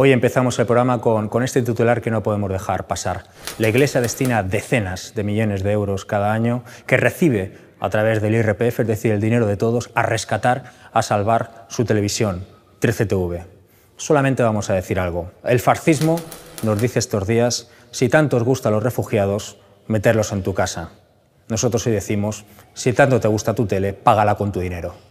Hoy empezamos el programa con, este titular que no podemos dejar pasar. La Iglesia destina decenas de millones de euros cada año que recibe a través del IRPF, es decir, el dinero de todos, a rescatar, a salvar su televisión, 13TV. Solamente vamos a decir algo. El fascismo nos dice estos días, si tanto os gusta los refugiados, meterlos en tu casa. Nosotros hoy decimos, si tanto te gusta tu tele, págala con tu dinero.